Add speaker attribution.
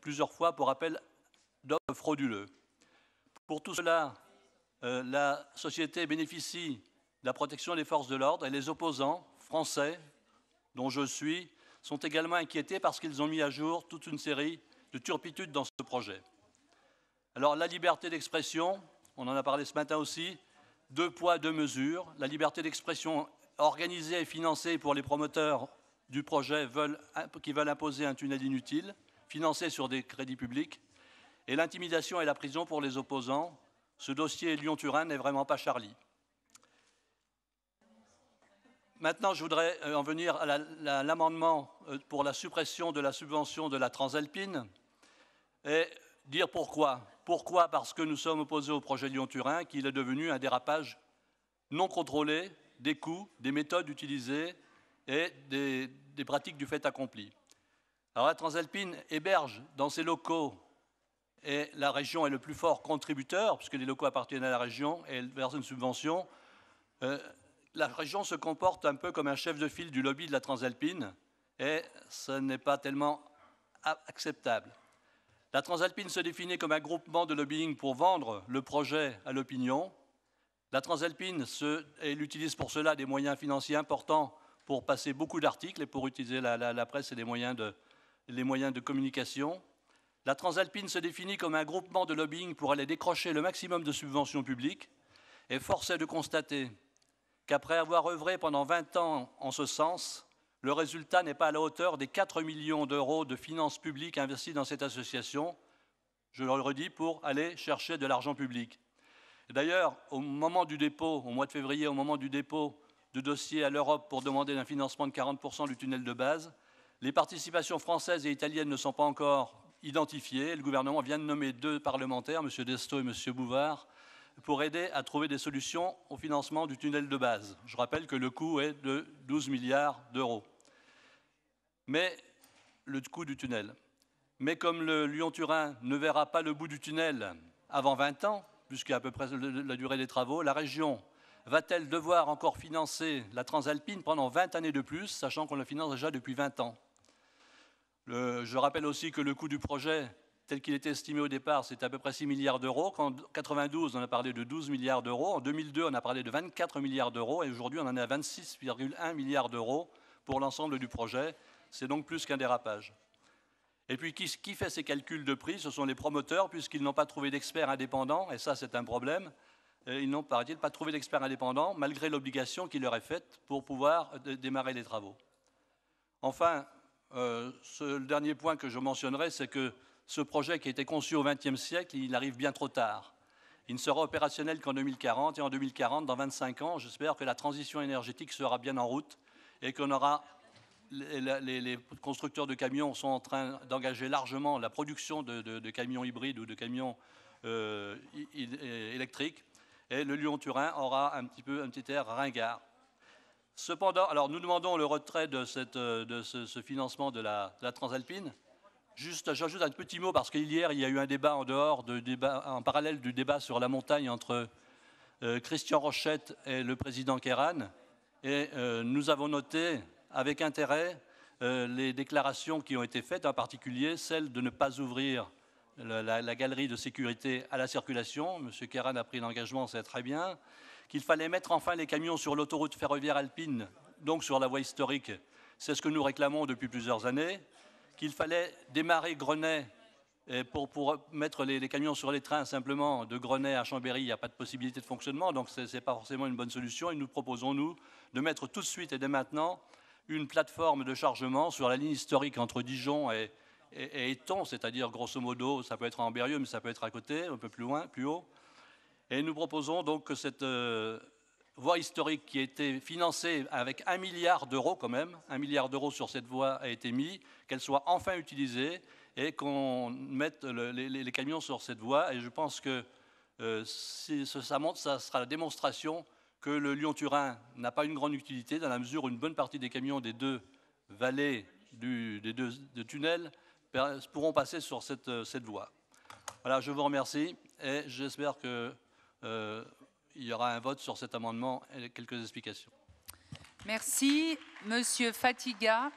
Speaker 1: plusieurs fois pour appel d'hommes frauduleux. Pour tout cela, euh, la société bénéficie de la protection des forces de l'ordre et les opposants français, dont je suis, sont également inquiétés parce qu'ils ont mis à jour toute une série de turpitudes dans ce projet. Alors la liberté d'expression, on en a parlé ce matin aussi, deux poids, deux mesures. La liberté d'expression organisée et financée pour les promoteurs du projet veulent, qui veulent imposer un tunnel inutile financés sur des crédits publics, et l'intimidation et la prison pour les opposants. Ce dossier Lyon-Turin n'est vraiment pas Charlie. Maintenant, je voudrais euh, en venir à l'amendement euh, pour la suppression de la subvention de la Transalpine et dire pourquoi. Pourquoi Parce que nous sommes opposés au projet Lyon-Turin, qu'il est devenu un dérapage non contrôlé des coûts, des méthodes utilisées et des, des pratiques du fait accompli. Alors la Transalpine héberge dans ses locaux et la région est le plus fort contributeur, puisque les locaux appartiennent à la région et elle verse une subvention. Euh, la région se comporte un peu comme un chef de file du lobby de la Transalpine et ce n'est pas tellement acceptable. La Transalpine se définit comme un groupement de lobbying pour vendre le projet à l'opinion. La Transalpine elle utilise pour cela des moyens financiers importants pour passer beaucoup d'articles et pour utiliser la, la presse et des moyens de, les moyens de communication. La Transalpine se définit comme un groupement de lobbying pour aller décrocher le maximum de subventions publiques et force est de constater qu'après avoir œuvré pendant 20 ans en ce sens, le résultat n'est pas à la hauteur des 4 millions d'euros de finances publiques investis dans cette association, je le redis, pour aller chercher de l'argent public. D'ailleurs, au moment du dépôt, au mois de février, au moment du dépôt de dossier à l'Europe pour demander un financement de 40% du tunnel de base, les participations françaises et italiennes ne sont pas encore identifiées. Le gouvernement vient de nommer deux parlementaires, M. Desto et M. Bouvard, pour aider à trouver des solutions au financement du tunnel de base. Je rappelle que le coût est de 12 milliards d'euros. Mais le coût du tunnel. Mais comme le Lyon-Turin ne verra pas le bout du tunnel avant 20 ans, puisqu'il à peu près la durée des travaux, la région va-t-elle devoir encore financer la Transalpine pendant 20 années de plus, sachant qu'on la finance déjà depuis 20 ans je rappelle aussi que le coût du projet, tel qu'il était estimé au départ, c'était à peu près 6 milliards d'euros. En 1992, on a parlé de 12 milliards d'euros. En 2002, on a parlé de 24 milliards d'euros. Et aujourd'hui, on en est à 26,1 milliards d'euros pour l'ensemble du projet. C'est donc plus qu'un dérapage. Et puis, qui, qui, fait ces calculs de prix Ce sont les promoteurs, puisqu'ils n'ont pas trouvé d'experts indépendants. Et ça, c'est un problème. Ils n'ont, pas trouvé d'experts indépendants, malgré l'obligation qui leur est faite pour pouvoir euh, démarrer les travaux. Enfin, euh, le dernier point que je mentionnerai, c'est que ce projet qui a été conçu au XXe siècle, il arrive bien trop tard. Il ne sera opérationnel qu'en 2040, et en 2040, dans 25 ans, j'espère que la transition énergétique sera bien en route et qu'on aura... Les, constructeurs de camions sont en train d'engager largement la production de, camions hybrides ou de camions euh, électriques. Et le Lyon-Turin aura un petit peu un petit air ringard. Cependant, alors nous demandons le retrait de, euh, ce, financement de la, Transalpine. Juste, j'ajoute un petit mot parce qu'hier il y a eu un débat en dehors, en parallèle du débat sur la montagne entre euh, Christian Rochette et le président Kéran, et euh, nous avons noté avec intérêt les déclarations qui ont été faites, en particulier celle de ne pas ouvrir la, galerie de sécurité à la circulation. Monsieur Kéran a pris l'engagement, c'est très bien qu'il fallait mettre enfin les camions sur l'autoroute ferroviaire alpine, donc sur la voie historique. C'est ce que nous réclamons depuis plusieurs années, qu'il fallait démarrer Grenay pour, mettre les, camions sur les trains simplement de Grenay à Chambéry, il n'y a pas de possibilité de fonctionnement, donc ce n'est pas forcément une bonne solution. Et nous proposons, nous, de mettre tout de suite et dès maintenant une plateforme de chargement sur la ligne historique entre Dijon et, Eton, c'est-à-dire grosso modo, ça peut être en mais ça peut être à côté, un peu plus loin, plus haut. Et nous proposons donc que cette euh, voie historique qui a été financée avec un milliard d'euros quand même, un milliard d'euros sur cette voie a été mis, qu'elle soit enfin utilisée et qu'on mette les, camions sur cette voie. Et je pense que euh, si ça montre, ça sera la démonstration que le Lyon-Turin n'a pas une grande utilité dans la mesure où une bonne partie des camions des deux vallées, des deux de tunnels, pourront passer sur cette, euh, cette voie. Voilà, je vous remercie et j'espère que euh, il y aura un vote sur cet amendement et quelques explications. Merci. Monsieur Fatiga.